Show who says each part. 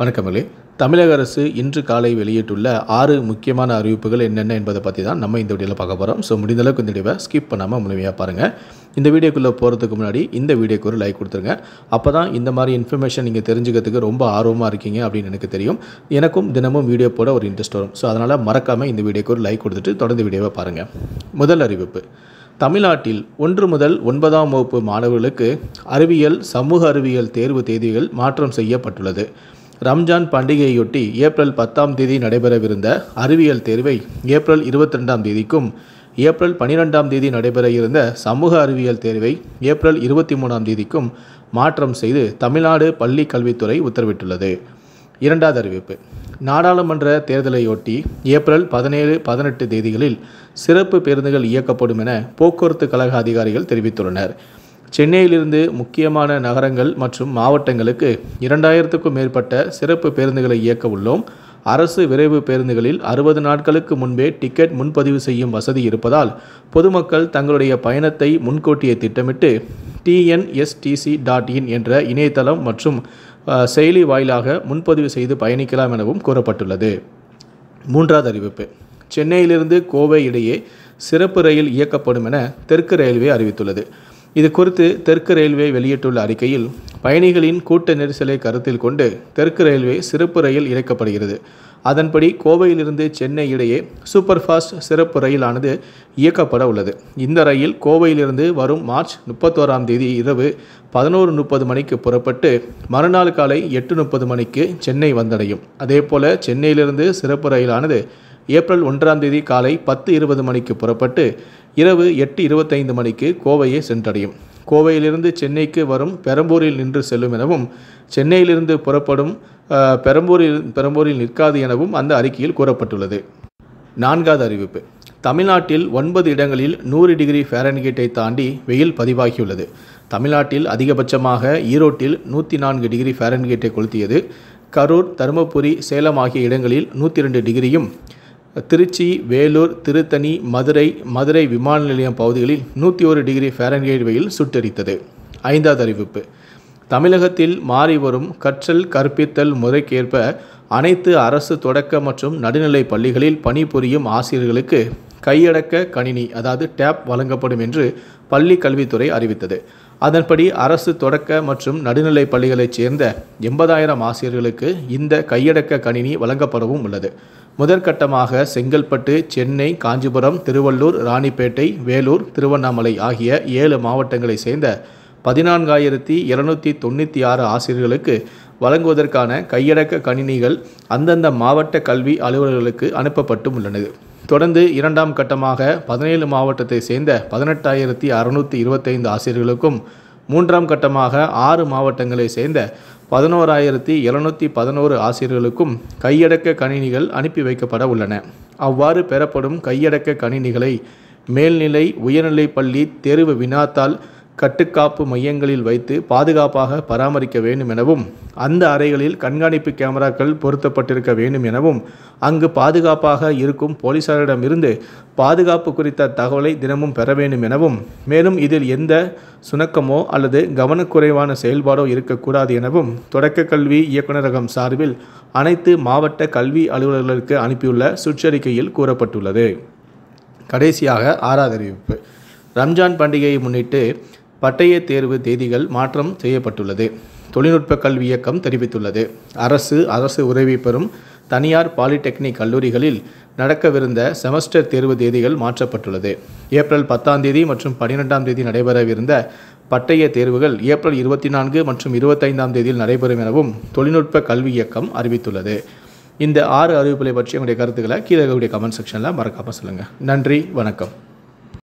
Speaker 1: வணக்கமில்லை தமிழக அரசு இன்று காலை வெளியிட்டுள்ள ஆறு முக்கியமான அறிவிப்புகள் என்னென்ன என்பதை பற்றி தான் நம்ம இந்த வீடியோவில் பார்க்க போகிறோம் ஸோ முடிந்தளவுக்கு இந்த வீடியோவை ஸ்கிப் பண்ணாமல் முழுமையாக பாருங்கள் இந்த வீடியோக்குள்ளே போகிறதுக்கு முன்னாடி இந்த வீடியோக்கு ஒரு லைக் கொடுத்துருங்க அப்போ தான் இந்த மாதிரி இன்ஃபர்மேஷன் நீங்கள் தெரிஞ்சுக்கிறதுக்கு ரொம்ப ஆர்வமாக இருக்கீங்க அப்படின்னு எனக்கு தெரியும் எனக்கும் தினமும் வீடியோ போட ஒரு இன்ட்ரெஸ்ட் வரும் ஸோ அதனால் மறக்காமல் இந்த வீடியோக்கு ஒரு லைக் கொடுத்துட்டு தொடர்ந்து வீடியோவை பாருங்கள் முதல் அறிவிப்பு தமிழ்நாட்டில் ஒன்று முதல் ஒன்பதாம் வகுப்பு மாணவர்களுக்கு அறிவியல் சமூக அறிவியல் தேர்வு தேதிகள் மாற்றம் செய்யப்பட்டுள்ளது ரம்ஜான் பண்டிகையொட்டி ஏப்ரல் பத்தாம் தேதி நடைபெறவிருந்த அறிவியல் தேர்வை ஏப்ரல் இருபத்தி ரெண்டாம் தேதிக்கும் ஏப்ரல் பனிரெண்டாம் தேதி நடைபெற இருந்த சமூக அறிவியல் தேர்வை ஏப்ரல் இருபத்தி மூணாம் தேதிக்கும் மாற்றம் செய்து தமிழ்நாடு பள்ளி கல்வித்துறை உத்தரவிட்டுள்ளது இரண்டாவது அறிவிப்பு நாடாளுமன்ற தேர்தலையொட்டி ஏப்ரல் பதினேழு பதினெட்டு தேதிகளில் சிறப்பு பேருந்துகள் இயக்கப்படும் என போக்குவரத்து கழக அதிகாரிகள் தெரிவித்துள்ளனர் சென்னையிலிருந்து முக்கியமான நகரங்கள் மற்றும் மாவட்டங்களுக்கு இரண்டாயிரத்துக்கும் மேற்பட்ட சிறப்பு பேருந்துகளை இயக்க உள்ளோம் அரசு விரைவு பேருந்துகளில் அறுபது நாட்களுக்கு முன்பே டிக்கெட் முன்பதிவு செய்யும் வசதி இருப்பதால் பொதுமக்கள் தங்களுடைய பயணத்தை முன்கூட்டியே திட்டமிட்டு டிஎன்எஸ்டிசி டாட் இன் என்ற இணையதளம் மற்றும் செயலி வாயிலாக முன்பதிவு செய்து பயணிக்கலாம் எனவும் கூறப்பட்டுள்ளது மூன்றாவது அறிவிப்பு சென்னையிலிருந்து கோவை இடையே சிறப்பு ரயில் இயக்கப்படும் என தெற்கு ரயில்வே அறிவித்துள்ளது இது குறித்து தெற்கு ரயில்வே வெளியிட்டுள்ள அறிக்கையில் பயணிகளின் கூட்ட நெரிசலை கருத்தில் கொண்டு தெற்கு ரயில்வே சிறப்பு ரயில் இயக்கப்படுகிறது அதன்படி கோவையிலிருந்து சென்னை இடையே சூப்பர் ஃபாஸ்ட் சிறப்பு ரயிலானது இயக்கப்பட உள்ளது இந்த ரயில் கோவையிலிருந்து வரும் மார்ச் முப்பத்தோராம் தேதி இரவு பதினோரு முப்பது மணிக்கு புறப்பட்டு மறுநாள் காலை எட்டு முப்பது மணிக்கு சென்னை வந்தடையும் அதேபோல சென்னையிலிருந்து சிறப்பு ரயிலானது ஏப்ரல் ஒன்றாம் தேதி காலை பத்து இருபது மணிக்கு புறப்பட்டு இரவு எட்டு இருபத்தைந்து மணிக்கு கோவையை சென்றடையும் கோவையிலிருந்து சென்னைக்கு வரும் பெரம்பூரில் நின்று செல்லும் எனவும் சென்னையிலிருந்து புறப்படும் பெரம்பூரில் பெரம்பூரில் நிற்காது எனவும் அந்த அறிக்கையில் கூறப்பட்டுள்ளது நான்காவது அறிவிப்பு தமிழ்நாட்டில் ஒன்பது இடங்களில் நூறு டிகிரி ஃபேரன்கீட்டை தாண்டி வெயில் பதிவாகியுள்ளது தமிழ்நாட்டில் அதிகபட்சமாக ஈரோட்டில் நூற்றி நான்கு டிகிரி ஃபேரன்கீட்டை கொளுத்தியது கரூர் தருமபுரி சேலம் ஆகிய இடங்களில் நூற்றி ரெண்டு டிகிரியும் திருச்சி வேலூர் திருத்தணி மதுரை மதுரை விமான நிலையம் பகுதிகளில் நூற்றி ஒரு டிகிரி ஃபேரன்கேட் வெயில் சுட்டரித்தது ஐந்தாவது அறிவிப்பு தமிழகத்தில் மாறி வரும் கற்றல் கற்பித்தல் முறைக்கேற்ப அனைத்து அரசு தொடக்க மற்றும் நடுநிலை பள்ளிகளில் பணிபுரியும் ஆசிரியர்களுக்கு கையடக்க கணினி அதாவது டேப் வழங்கப்படும் என்று பள்ளி கல்வித்துறை அறிவித்தது அதன்படி அரசு தொடக்க மற்றும் நடுநிலை பள்ளிகளைச் சேர்ந்த எண்பதாயிரம் ஆசிரியர்களுக்கு இந்த கையடக்க கணினி வழங்கப்படவும் உள்ளது முதற்கட்டமாக செங்கல்பட்டு சென்னை காஞ்சிபுரம் திருவள்ளூர் ராணிப்பேட்டை வேலூர் திருவண்ணாமலை ஆகிய ஏழு மாவட்டங்களைச் சேர்ந்த பதினான்காயிரத்தி இருநூற்றி தொண்ணூற்றி ஆறு ஆசிரியர்களுக்கு வழங்குவதற்கான கையடக்க கணினிகள் அந்தந்த மாவட்ட கல்வி அலுவலர்களுக்கு அனுப்பப்பட்டும் உள்ளன தொடர்ந்து இரண்டாம் கட்டமாக பதினேழு மாவட்டத்தை சேர்ந்த பதினெட்டாயிரத்தி அறுநூற்றி இருபத்தைந்து ஆசிரியர்களுக்கும் மூன்றாம் கட்டமாக ஆறு மாவட்டங்களை சேர்ந்த பதினோராயிரத்தி எழுநூற்றி பதினோரு ஆசிரியர்களுக்கும் கையடக்க கணினிகள் அனுப்பி வைக்கப்பட உள்ளன அவ்வாறு பெறப்படும் கையடக்க கணினிகளை மேல்நிலை உயர்நிலைப் பள்ளி தேர்வு வினாத்தாள் கட்டுக்காப்பு மையங்களில் வைத்து பாதுகாப்பாக பராமரிக்க வேண்டும் எனவும் அந்த அறைகளில் கண்காணிப்பு கேமராக்கள் பொருத்தப்பட்டிருக்க வேண்டும் எனவும் அங்கு பாதுகாப்பாக இருக்கும் போலீசாரிடமிருந்து பாதுகாப்பு குறித்த தகவலை தினமும் பெற வேண்டும் எனவும் மேலும் இதில் எந்த சுணக்கமோ அல்லது கவனக்குறைவான செயல்பாடோ இருக்கக்கூடாது எனவும் தொடக்க கல்வி இயக்குநரகம் சார்பில் அனைத்து மாவட்ட கல்வி அலுவலர்களுக்கு அனுப்பியுள்ள சுற்றறிக்கையில் கூறப்பட்டுள்ளது கடைசியாக ஆறாவது அறிவிப்பு ரம்ஜான் பண்டிகையை முன்னிட்டு பட்டய தேர்வு தேதிகள் மாற்றம் செய்யப்பட்டுள்ளது தொழில்நுட்ப கல்வி இயக்கம் தெரிவித்துள்ளது அரசு அரசு உதவி பெறும் தனியார் பாலிடெக்னிக் கல்லூரிகளில் நடக்கவிருந்த செமஸ்டர் தேர்வு தேதிகள் மாற்றப்பட்டுள்ளது ஏப்ரல் பத்தாம் தேதி மற்றும் பனிரெண்டாம் தேதி நடைபெறவிருந்த பட்டய தேர்வுகள் ஏப்ரல் இருபத்தி நான்கு மற்றும் இருபத்தைந்தாம் தேதியில் நடைபெறும் எனவும் தொழில்நுட்ப கல்வி இயக்கம் அறிவித்துள்ளது இந்த ஆறு அறிவிப்புகளை பற்றி உங்களுடைய கருத்துக்களை கீழே கமெண்ட் செக்ஷனில் மறக்காமல் சொல்லுங்கள் நன்றி வணக்கம்